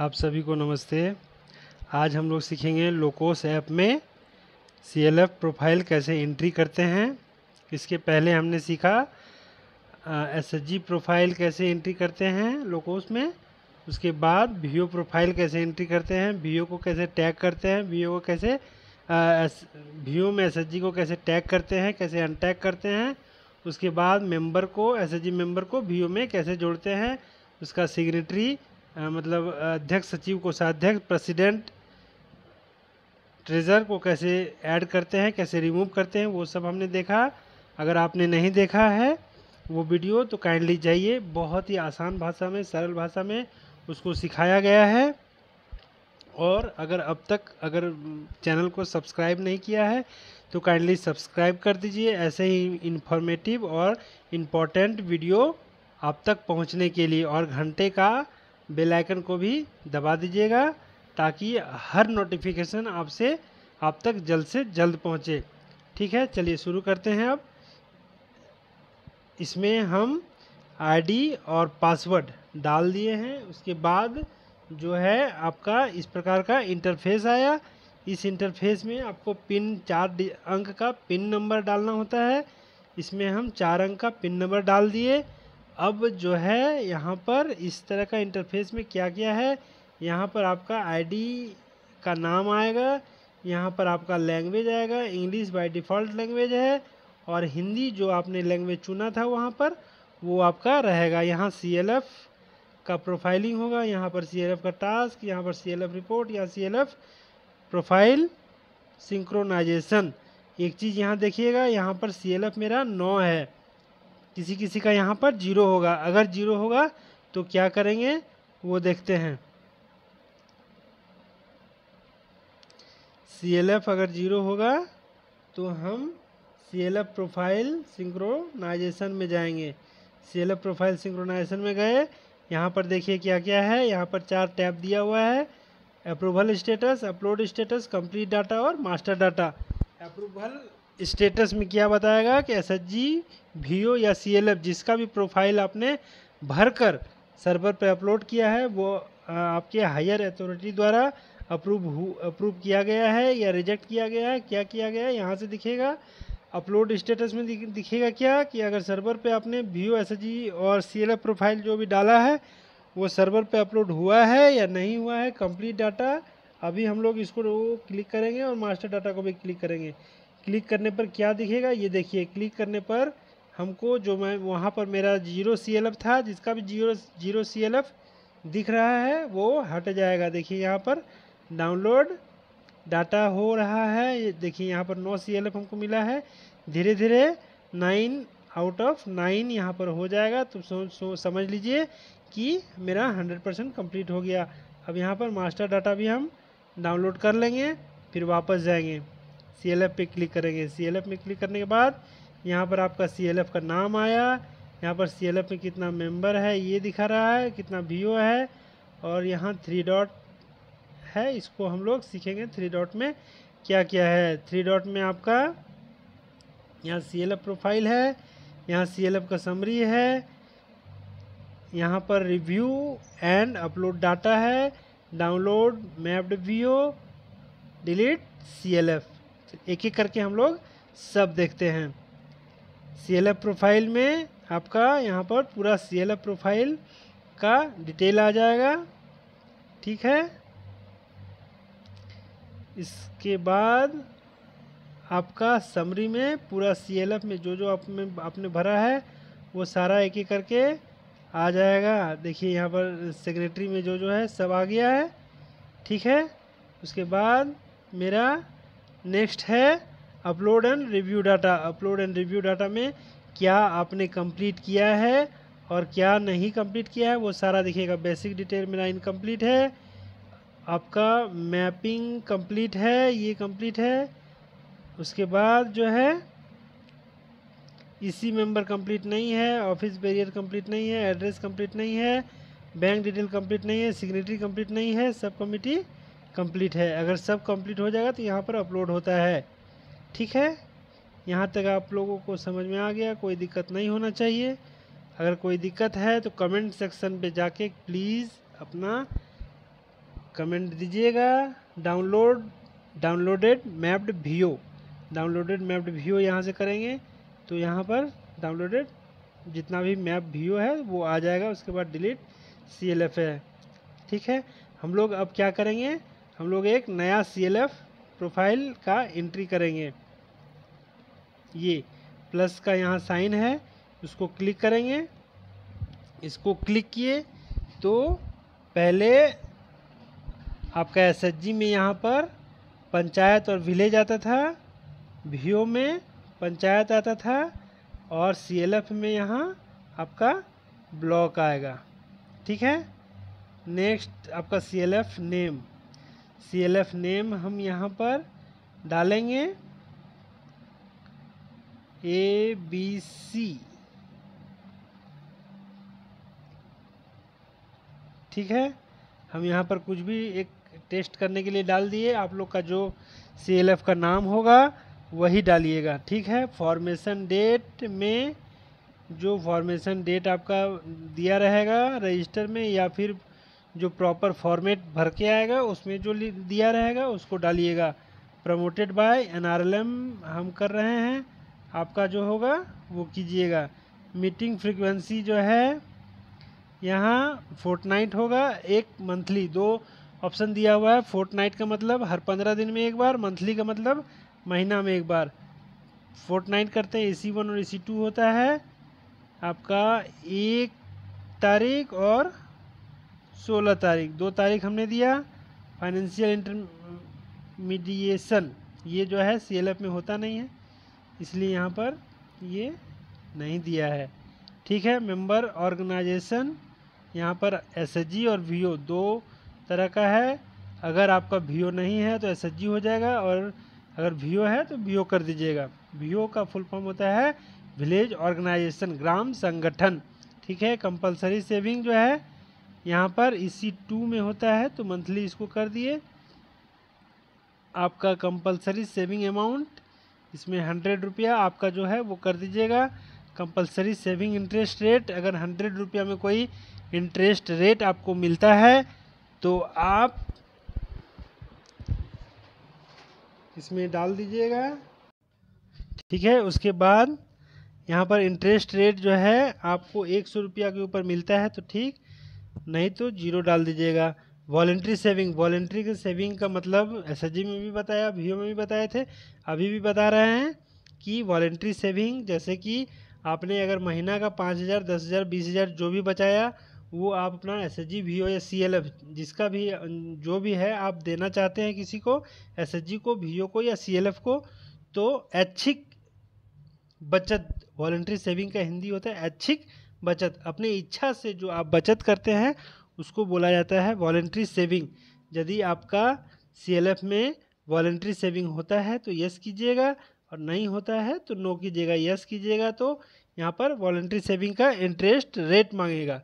आप सभी को नमस्ते आज हम लोग सीखेंगे लोकोस ऐप में सी एल एफ प्रोफाइल कैसे एंट्री करते हैं इसके पहले हमने सीखा एस एच जी प्रोफाइल कैसे एंट्री करते हैं लोकोस में उसके बाद वी ओ प्रोफाइल कैसे एंट्री करते हैं वी ओ को कैसे टैग करते हैं वी ओ को कैसे वीओ में एस एच जी को कैसे टैग करते हैं कैसे अनटैग करते हैं उसके बाद मेंबर को एस एच जी मेम्बर को वी ओ में कैसे जोड़ते हैं उसका सिग्नेटरी मतलब अध्यक्ष सचिव को साध्यक्ष प्रेसिडेंट ट्रेजर को कैसे ऐड करते हैं कैसे रिमूव करते हैं वो सब हमने देखा अगर आपने नहीं देखा है वो वीडियो तो काइंडली जाइए बहुत ही आसान भाषा में सरल भाषा में उसको सिखाया गया है और अगर अब तक अगर चैनल को सब्सक्राइब नहीं किया है तो काइंडली सब्सक्राइब कर दीजिए ऐसे ही इन्फॉर्मेटिव और इम्पॉर्टेंट वीडियो आप तक पहुंचने के लिए और घंटे का बेल आइकन को भी दबा दीजिएगा ताकि हर नोटिफिकेशन आपसे आप तक जल्द से जल्द पहुंचे ठीक है चलिए शुरू करते हैं अब इसमें हम आईडी और पासवर्ड डाल दिए हैं उसके बाद जो है आपका इस प्रकार का इंटरफेस आया इस इंटरफेस में आपको पिन चार अंक का पिन नंबर डालना होता है इसमें हम चार अंक का पिन नंबर डाल दिए अब जो है यहाँ पर इस तरह का इंटरफेस में क्या क्या है यहाँ पर आपका आईडी का नाम आएगा यहाँ पर आपका लैंग्वेज आएगा इंग्लिश बाय डिफ़ॉल्ट लैंग्वेज है और हिंदी जो आपने लैंग्वेज चुना था वहाँ पर वो आपका रहेगा यहाँ सी एल एफ़ का प्रोफाइलिंग होगा यहाँ पर सी एल एफ़ का टास्क यहाँ पर सी एल एफ़ रिपोर्ट या C L F profile synchronization एक चीज़ यहाँ देखिएगा यहाँ पर सी एल एफ़ मेरा नौ है किसी किसी का यहाँ पर जीरो होगा अगर जीरो होगा तो क्या करेंगे वो देखते हैं सी एल एफ अगर जीरो होगा तो हम C L F profile synchronization में जाएंगे C L F profile synchronization में गए यहाँ पर देखिए क्या क्या है यहाँ पर चार टैब दिया हुआ है approval status upload status complete data और मास्टर डाटा अप्रूवल स्टेटस में क्या बताएगा कि S H G V O या सी एल एफ जिसका भी प्रोफाइल आपने भरकर सर्वर पर अपलोड किया है वो आपके हायर अथॉरिटी द्वारा अप्रूव अप्रूव किया गया है या रिजेक्ट किया गया है क्या किया गया है यहाँ से दिखेगा अपलोड स्टेटस में दिखेगा क्या कि अगर सर्वर पे आपने V O S H G और सी एल एफ प्रोफाइल जो भी डाला है वो सर्वर पे अपलोड हुआ है या नहीं हुआ है कंप्लीट डाटा अभी हम लोग इसको क्लिक करेंगे और मास्टर डाटा को भी क्लिक करेंगे क्लिक करने पर क्या दिखेगा ये देखिए क्लिक करने पर हमको जो मैं वहाँ पर मेरा जीरो सी था जिसका भी जीरो जीरो सी दिख रहा है वो हट जाएगा देखिए यहाँ पर डाउनलोड डाटा हो रहा है देखिए यहाँ पर नौ सी हमको मिला है धीरे धीरे नाइन आउट ऑफ नाइन यहाँ पर हो जाएगा तो सो, सो, समझ लीजिए कि मेरा हंड्रेड परसेंट कम्प्लीट हो गया अब यहाँ पर मास्टर डाटा भी हम डाउनलोड कर लेंगे फिर वापस जाएंगे सी एल एफ पे क्लिक करेंगे सी एल एफ में क्लिक करने के बाद यहाँ पर आपका सी एल एफ का नाम आया यहाँ पर सी एल एफ में कितना मेंबर है ये दिखा रहा है कितना वी ओ है और यहाँ थ्री डॉट है इसको हम लोग सीखेंगे थ्री डॉट में क्या क्या है थ्री डॉट में आपका यहाँ सी एल एफ प्रोफाइल है यहाँ सी एल एफ का समरी है यहाँ पर रिव्यू एंड अपलोड डाटा है download mapped O delete C L F तो एक एक करके हम लोग सब देखते हैं सी एल एफ प्रोफाइल में आपका यहाँ पर पूरा सी एल एफ प्रोफाइल का डिटेल आ जाएगा ठीक है इसके बाद आपका समरी में पूरा सी एल एफ में जो जो आप में आपने भरा है वो सारा एक एक करके आ जाएगा देखिए यहाँ पर सेक्रेटरी में जो जो है सब आ गया है ठीक है उसके बाद मेरा नेक्स्ट है upload and review data upload and review data में क्या आपने कंप्लीट किया है और क्या नहीं कंप्लीट किया है वो सारा दिखेगा बेसिक डिटेल मेरा इनकम्प्लीट है आपका मैपिंग कंप्लीट है ये कंप्लीट है उसके बाद जो है इसी मेंबर कंप्लीट नहीं है ऑफिस बैरियर कंप्लीट नहीं है एड्रेस कंप्लीट नहीं है बैंक डिटेल कंप्लीट नहीं है सिग्नेटरी कंप्लीट नहीं है सब कमेटी कंप्लीट है अगर सब कंप्लीट हो जाएगा तो यहाँ पर अपलोड होता है ठीक है यहाँ तक आप लोगों को समझ में आ गया कोई दिक्कत नहीं होना चाहिए अगर कोई दिक्कत है तो कमेंट सेक्शन पे जाके प्लीज़ अपना कमेंट दीजिएगा download downloaded mapped VO downloaded mapped VO यहाँ से करेंगे तो यहाँ पर डाउनलोडेड जितना भी मैप वीओ है वो आ जाएगा उसके बाद डिलीट सी एल एफ है ठीक है हम लोग अब क्या करेंगे हम लोग एक नया सी प्रोफाइल का एंट्री करेंगे ये प्लस का यहाँ साइन है उसको क्लिक करेंगे इसको क्लिक किए तो पहले आपका एस में यहाँ पर पंचायत और विलेज आता था ओ में पंचायत आता था और एफ़ में यहाँ आपका ब्लॉक आएगा ठीक है नेक्स्ट आपका F name C L F name हम यहाँ पर डालेंगे ए बी सी ठीक है हम यहाँ पर कुछ भी एक टेस्ट करने के लिए डाल दिए आप लोग का जो सी एल एफ का नाम होगा वही डालिएगा ठीक है फॉर्मेशन डेट में जो फॉर्मेशन डेट आपका दिया रहेगा रजिस्टर में या फिर जो प्रॉपर फॉर्मेट भर के आएगा उसमें जो दिया रहेगा उसको डालिएगा प्रमोटेड बाय एनआरएलएम हम कर रहे हैं आपका जो होगा वो कीजिएगा मीटिंग फ्रीक्वेंसी जो है यहाँ फोर्टनाइट होगा एक मंथली दो ऑप्शन दिया हुआ है फोर्टनाइट का मतलब हर पंद्रह दिन में एक बार मंथली का मतलब महीना में एक बार फोर्टनाइट करते हैं ए सी वन और ए सी टू होता है आपका एक तारीख और सोलह तारीख दो तारीख हमने दिया फाइनेंशियल इंटरमीडिएशन ये जो है सी में होता नहीं है इसलिए यहाँ पर ये नहीं दिया है ठीक है मेंबर ऑर्गेनाइजेशन यहाँ पर एस और वी दो तरह का है अगर आपका वी नहीं है तो एस हो जाएगा और अगर वी है तो वी कर दीजिएगा वी का फुल फॉर्म होता है विलेज ऑर्गेनाइजेशन ग्राम संगठन ठीक है कंपलसरी सेविंग जो है यहाँ पर इसी टू में होता है तो मंथली इसको कर दिए आपका कंपलसरी सेविंग अमाउंट इसमें हंड्रेड रुपया आपका जो है वो कर दीजिएगा कंपलसरी सेविंग इंटरेस्ट रेट अगर हंड्रेड रुपया में कोई इंटरेस्ट रेट आपको मिलता है तो आप इसमें डाल दीजिएगा ठीक है उसके बाद यहाँ पर इंटरेस्ट रेट जो है आपको एक सौ रुपया के ऊपर मिलता है तो ठीक नहीं तो जीरो डाल दीजिएगा वॉलेंट्री सेविंग वॉलेंट्री के सेविंग का मतलब एस में भी बताया वी में भी बताए थे अभी भी बता रहे हैं कि वॉलेंट्री सेविंग जैसे कि आपने अगर महीना का पाँच हज़ार दस हज़ार बीस हज़ार जो भी बचाया वो आप अपना S H G V O या सी एल एफ जिसका भी जो भी है आप देना चाहते हैं किसी को एस एच जी को वी ओ को या सी एल एफ को तो ऐच्छिक बचत वॉलेंट्री सेविंग का हिंदी होता है ऐच्छिक बचत अपनी इच्छा से जो आप बचत करते हैं उसको बोला जाता है वॉलेंट्री सेविंग यदि आपका एफ़ में वॉलेंट्री सेविंग होता है तो यस कीजिएगा और नहीं होता है तो नो कीजिएगा यस कीजिएगा तो यहाँ पर वॉलेंट्री सेविंग का इंटरेस्ट रेट मांगेगा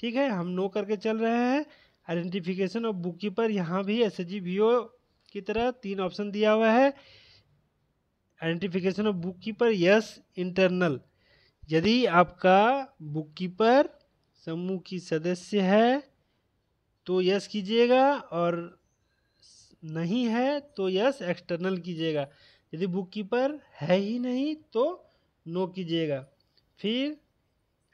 ठीक है हम नो करके चल रहे हैं आइडेंटिफिकेशन ऑफ बुक कीपर यहाँ भी एस एच की तरह तीन ऑप्शन दिया हुआ है identification of book keeper yes internal यदि आपका बुक कीपर समूह की सदस्य है तो यस कीजिएगा और नहीं है तो यस एक्सटर्नल कीजिएगा यदि बुक कीपर है ही नहीं तो नो कीजिएगा फिर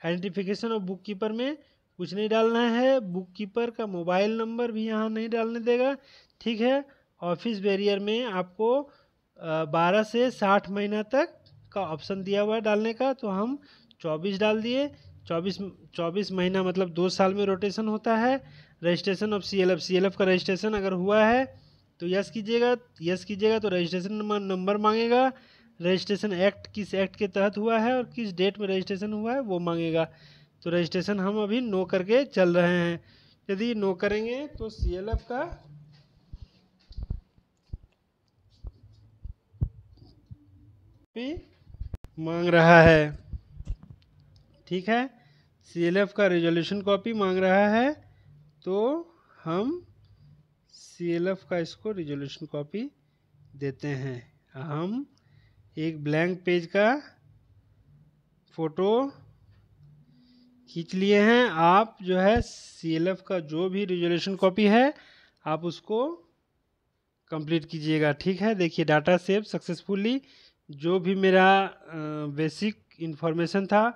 आइडेंटिफिकेशन ऑफ बुक कीपर में कुछ नहीं डालना है बुक कीपर का मोबाइल नंबर भी यहाँ नहीं डालने देगा ठीक है ऑफिस बैरियर में आपको बारह से साठ महीना तक का ऑप्शन दिया हुआ है डालने का तो हम चौबीस डाल दिए चौबीस चौबीस महीना मतलब दो साल में रोटेशन होता है registration of C L F C L F का रजिस्ट्रेशन अगर हुआ है तो यस कीजिएगा यस कीजिएगा तो रजिस्ट्रेशन नंबर मांगेगा रजिस्ट्रेशन एक्ट किस एक्ट के तहत हुआ है और किस डेट में रजिस्ट्रेशन हुआ है वो मांगेगा तो रजिस्ट्रेशन हम अभी नो करके चल रहे हैं यदि नो करेंगे तो सी एल एफ का भी मांग रहा है ठीक है सी का रेजोल्यूशन कॉपी मांग रहा है तो हम सी का इसको रेजोल्यूशन कॉपी देते हैं हम एक ब्लैंक पेज का फ़ोटो खींच लिए हैं आप जो है सी का जो भी रेजोल्यूशन कॉपी है आप उसको कंप्लीट कीजिएगा ठीक है देखिए डाटा सेव सक्सेसफुली जो भी मेरा बेसिक इन्फॉर्मेशन था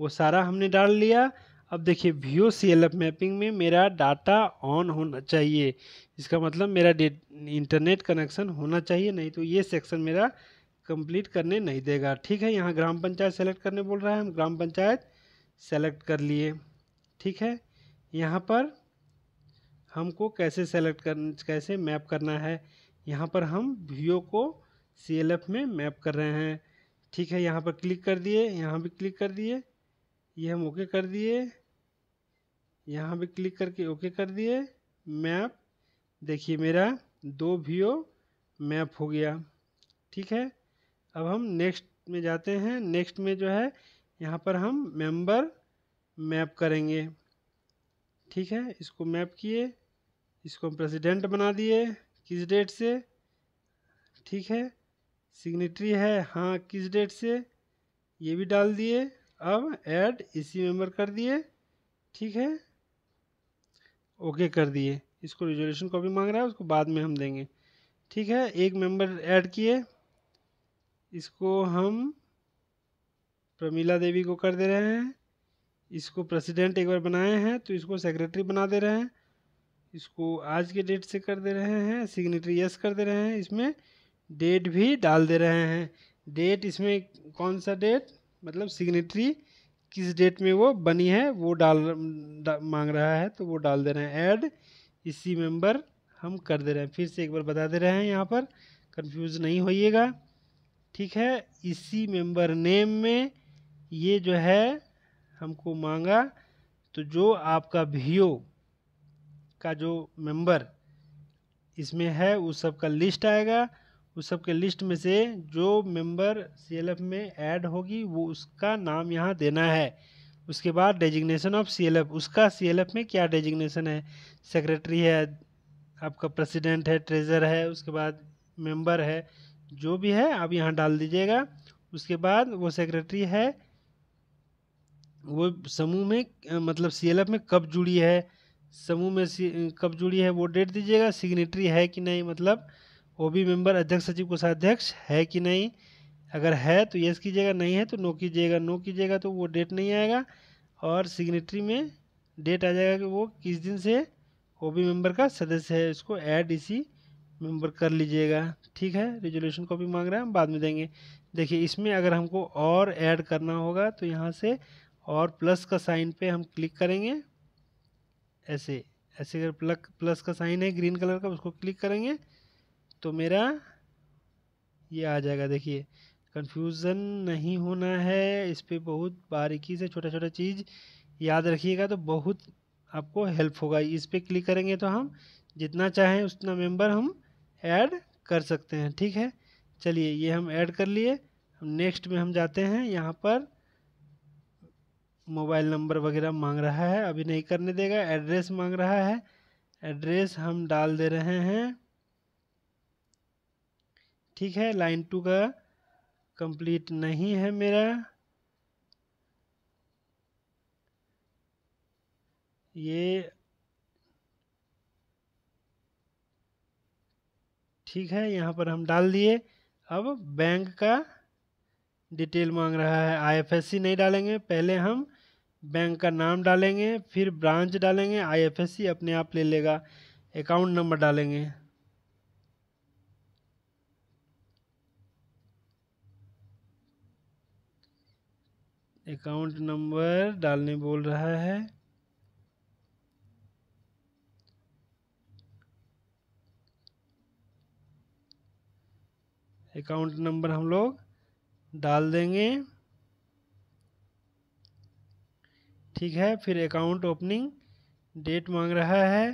वो सारा हमने डाल लिया अब देखिए V O C L F mapping में मेरा डाटा ऑन होना चाहिए इसका मतलब मेरा इंटरनेट कनेक्शन होना चाहिए नहीं तो ये सेक्शन मेरा कंप्लीट करने नहीं देगा ठीक है यहाँ ग्राम पंचायत सेलेक्ट करने बोल रहा है हम ग्राम पंचायत सेलेक्ट कर लिए ठीक है यहाँ पर हमको कैसे सेलेक्ट कर कैसे मैप करना है यहाँ पर हम वी को सी एल एफ में मैप कर रहे हैं ठीक है यहाँ पर क्लिक कर दिए यहाँ भी क्लिक कर दिए ये हम ओके कर दिए यहाँ भी क्लिक करके ओके कर दिए मैप देखिए मेरा दो वीओ मैप हो गया ठीक है अब हम नेक्स्ट में जाते हैं नेक्स्ट में जो है यहाँ पर हम मेंबर मैप करेंगे ठीक है इसको मैप किए इसको हम प्रेसिडेंट बना दिए किस डेट से ठीक है सिग्नेटरी है हाँ किस डेट से ये भी डाल दिए अब ऐड इसी मेंबर कर दिए ठीक है ओके कर दिए इसको रिजोल्यूशन कॉपी मांग रहा है उसको बाद में हम देंगे ठीक है एक मेंबर ऐड किए इसको हम प्रमीला देवी को कर दे रहे हैं इसको प्रेसिडेंट एक बार बनाए हैं तो इसको सेक्रेटरी बना दे रहे हैं इसको आज के डेट से कर दे रहे हैं सिग्नेटरी यस कर दे रहे हैं इसमें डेट भी डाल दे रहे हैं डेट इसमें कौन सा डेट मतलब सिग्नेटरी किस डेट में वो बनी है वो डाल डा, मांग रहा है तो वो डाल दे रहे हैं ऐड इसी मेंबर हम कर दे रहे हैं फिर से एक बार बता दे रहे हैं यहाँ पर कंफ्यूज नहीं होइएगा ठीक है इसी मेंबर नेम में ये जो है हमको मांगा तो जो आपका वीओ का जो मेंबर इसमें है उस सब का लिस्ट आएगा उस सब के लिस्ट में से जो मेंबर सीएलएफ में ऐड होगी वो उसका नाम यहाँ देना है उसके बाद डेजिग्नेशन ऑफ सीएलएफ उसका सीएलएफ में क्या डेजिग्नेशन है सेक्रेटरी है आपका प्रेसिडेंट है ट्रेजर है उसके बाद मेंबर है जो भी है आप यहाँ डाल दीजिएगा उसके बाद वो सेक्रेटरी है वो समूह में मतलब सीएलएफ में कब जुड़ी है समूह में कब जुड़ी है वो डेट दीजिएगा सिग्नेटरी है कि नहीं मतलब ओबी मेंबर अध्यक्ष सचिव कोषाध्यक्ष है कि नहीं अगर है तो यस कीजिएगा नहीं है तो नो कीजिएगा नो कीजिएगा तो वो डेट नहीं आएगा और सिग्नेटरी में डेट आ जाएगा कि वो किस दिन से ओबी मेंबर का सदस्य है इसको ऐड इसी मेंबर कर लीजिएगा ठीक है रेजोल्यूशन कॉपी मांग रहे हैं हम बाद में देंगे देखिए इसमें अगर हमको और ऐड करना होगा तो यहाँ से और प्लस का साइन पे हम क्लिक करेंगे ऐसे ऐसे अगर प्लस प्लस का साइन है ग्रीन कलर का उसको क्लिक करेंगे तो मेरा ये आ जाएगा देखिए कंफ्यूजन नहीं होना है इस पर बहुत बारीकी से छोटा छोटा चीज़ याद रखिएगा तो बहुत आपको हेल्प होगा इस पर क्लिक करेंगे तो हम जितना चाहें उतना मेंबर हम ऐड कर सकते हैं ठीक है चलिए ये हम ऐड कर लिए नेक्स्ट में हम जाते हैं यहाँ पर मोबाइल नंबर वगैरह मांग रहा है अभी नहीं करने देगा एड्रेस मांग रहा है एड्रेस हम डाल दे रहे हैं ठीक है लाइन टू का कंप्लीट नहीं है मेरा ये ठीक है यहाँ पर हम डाल दिए अब बैंक का डिटेल मांग रहा है आईएफएससी नहीं डालेंगे पहले हम बैंक का नाम डालेंगे फिर ब्रांच डालेंगे आईएफएससी अपने आप ले लेगा अकाउंट नंबर डालेंगे अकाउंट नंबर डालने बोल रहा है अकाउंट नंबर हम लोग डाल देंगे ठीक है फिर अकाउंट ओपनिंग डेट मांग रहा है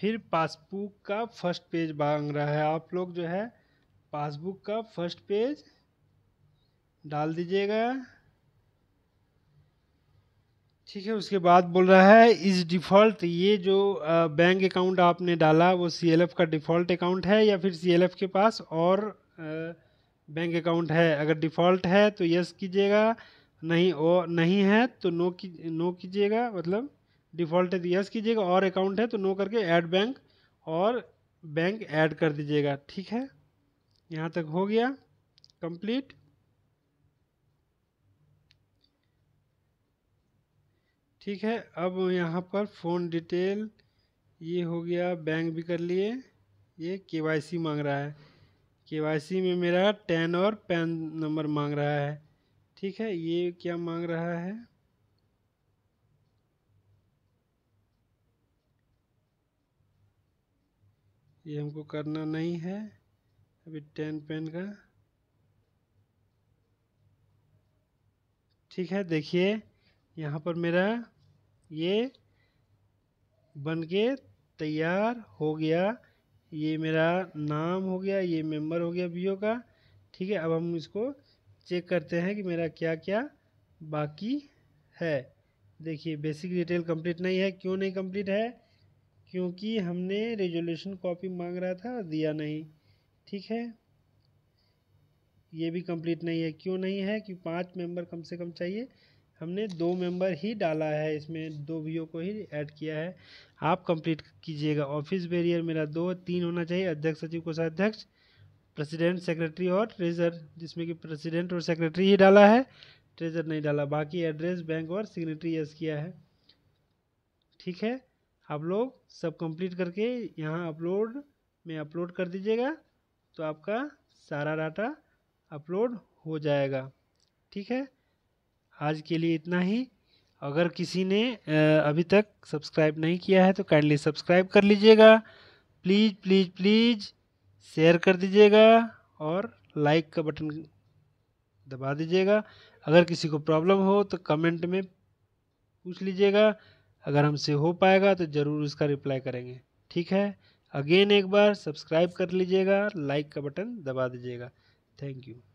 फिर पासबुक का फर्स्ट पेज मांग रहा है आप लोग जो है पासबुक का फर्स्ट पेज डाल दीजिएगा ठीक है उसके बाद बोल रहा है इस डिफ़ॉल्ट ये जो बैंक अकाउंट आपने डाला वो एफ़ का डिफ़ॉल्ट अकाउंट है या फिर एफ़ के पास और बैंक अकाउंट है अगर डिफ़ॉल्ट है तो यस कीजिएगा नहीं ओ नहीं है तो नो की नो कीजिएगा मतलब डिफ़ॉल्ट है तो यस कीजिएगा और अकाउंट है तो नो करके ऐड बैंक और बैंक ऐड कर दीजिएगा ठीक है यहाँ तक हो गया कंप्लीट ठीक है अब यहाँ पर फ़ोन डिटेल ये हो गया बैंक भी कर लिए ये केवाईसी मांग रहा है केवाईसी में मेरा टेन और पैन नंबर मांग रहा है ठीक है ये क्या मांग रहा है ये हमको करना नहीं है अभी टेन पेन का ठीक है देखिए यहाँ पर मेरा ये बनके तैयार हो गया ये मेरा नाम हो गया ये मेंबर हो गया वीओ का ठीक है अब हम इसको चेक करते हैं कि मेरा क्या क्या बाकी है देखिए बेसिक डिटेल कंप्लीट नहीं है क्यों नहीं कंप्लीट है क्योंकि हमने रेजोल्यूशन कॉपी मांग रहा था दिया नहीं ठीक है ये भी कंप्लीट नहीं है क्यों नहीं है कि पांच मेंबर कम से कम चाहिए हमने दो मेंबर ही डाला है इसमें दो वीओ को ही ऐड किया है आप कंप्लीट कीजिएगा ऑफिस बैरियर मेरा दो तीन होना चाहिए अध्यक्ष सचिव को अध्यक्ष प्रेसिडेंट सेक्रेटरी और ट्रेजर जिसमें कि प्रेसिडेंट और सेक्रेटरी ही डाला है ट्रेजर नहीं डाला बाकी एड्रेस बैंक और सिग्नेटरी यस किया है ठीक है आप लोग सब कंप्लीट करके यहाँ अपलोड में अपलोड कर दीजिएगा तो आपका सारा डाटा अपलोड हो जाएगा ठीक है आज के लिए इतना ही अगर किसी ने अभी तक सब्सक्राइब नहीं किया है तो काइंडली सब्सक्राइब कर लीजिएगा प्लीज़ प्लीज़ प्लीज़ शेयर कर दीजिएगा और लाइक का बटन दबा दीजिएगा अगर किसी को प्रॉब्लम हो तो कमेंट में पूछ लीजिएगा अगर हमसे हो पाएगा तो ज़रूर उसका रिप्लाई करेंगे ठीक है अगेन एक बार सब्सक्राइब कर लीजिएगा लाइक का बटन दबा दीजिएगा थैंक यू